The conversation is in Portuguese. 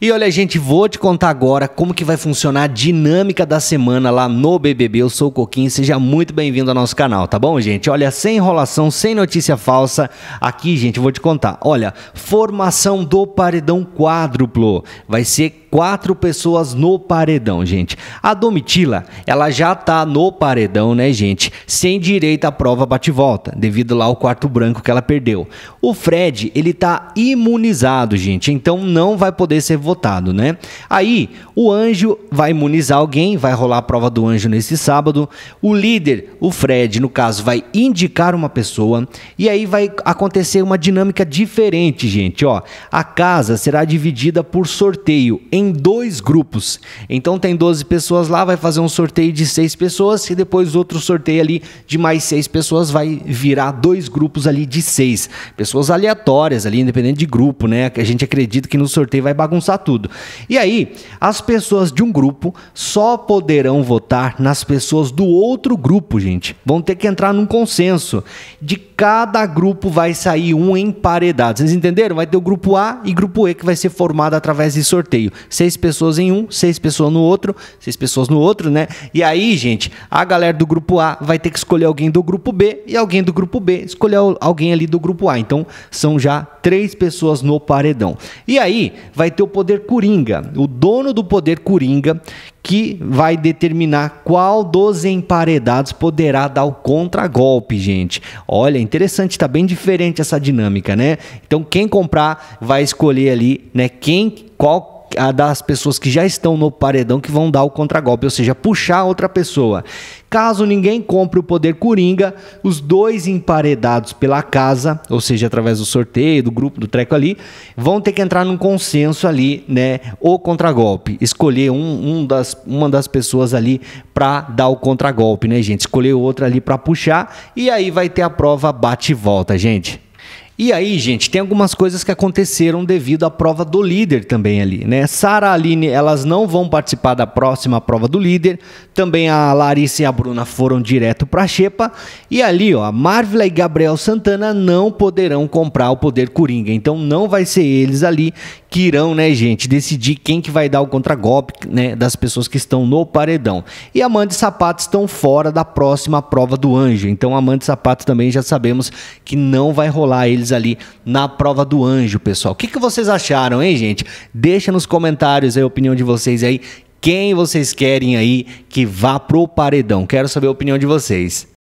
E olha, gente, vou te contar agora como que vai funcionar a dinâmica da semana lá no BBB. Eu sou o Coquinho, seja muito bem-vindo ao nosso canal, tá bom, gente? Olha, sem enrolação, sem notícia falsa, aqui, gente, vou te contar. Olha, formação do paredão quádruplo vai ser quatro pessoas no paredão, gente. A Domitila, ela já tá no paredão, né, gente? Sem direito à prova bate-volta, devido lá ao quarto branco que ela perdeu. O Fred, ele tá imunizado, gente, então não vai poder ser votado, né? Aí, o anjo vai imunizar alguém, vai rolar a prova do anjo nesse sábado. O líder, o Fred, no caso, vai indicar uma pessoa e aí vai acontecer uma dinâmica diferente, gente, ó. A casa será dividida por sorteio em dois grupos. Então tem 12 pessoas lá, vai fazer um sorteio de seis pessoas e depois outro sorteio ali de mais seis pessoas vai virar dois grupos ali de seis pessoas aleatórias ali, independente de grupo, né? A gente acredita que no sorteio vai bagunçar tudo. E aí, as pessoas de um grupo só poderão votar nas pessoas do outro grupo, gente. Vão ter que entrar num consenso. De cada grupo vai sair um emparedado. Vocês entenderam? Vai ter o grupo A e grupo E que vai ser formado através de sorteio seis pessoas em um, seis pessoas no outro, seis pessoas no outro, né? E aí, gente, a galera do grupo A vai ter que escolher alguém do grupo B e alguém do grupo B escolher alguém ali do grupo A. Então, são já três pessoas no paredão. E aí, vai ter o poder coringa, o dono do poder coringa, que vai determinar qual dos emparedados poderá dar o contragolpe, gente. Olha, interessante, tá bem diferente essa dinâmica, né? Então quem comprar vai escolher ali, né, quem qual a das pessoas que já estão no paredão que vão dar o contragolpe, ou seja, puxar outra pessoa. Caso ninguém compre o poder coringa, os dois emparedados pela casa, ou seja, através do sorteio, do grupo do treco ali, vão ter que entrar num consenso ali, né? O contragolpe. Escolher um, um das, uma das pessoas ali para dar o contragolpe, né, gente? Escolher outra ali para puxar e aí vai ter a prova bate volta, gente. E aí, gente, tem algumas coisas que aconteceram devido à prova do líder também ali, né? Sara, Aline, elas não vão participar da próxima prova do líder. Também a Larissa e a Bruna foram direto para Xepa. E ali, ó, a Marvila e Gabriel Santana não poderão comprar o poder Coringa. Então não vai ser eles ali que irão, né, gente, decidir quem que vai dar o contragolpe, né, das pessoas que estão no paredão. E Amanda e Sapato estão fora da próxima prova do Anjo. Então Amanda e Sapato também já sabemos que não vai rolar eles ali na prova do anjo, pessoal. O que, que vocês acharam, hein, gente? Deixa nos comentários a opinião de vocês aí. Quem vocês querem aí que vá pro paredão? Quero saber a opinião de vocês.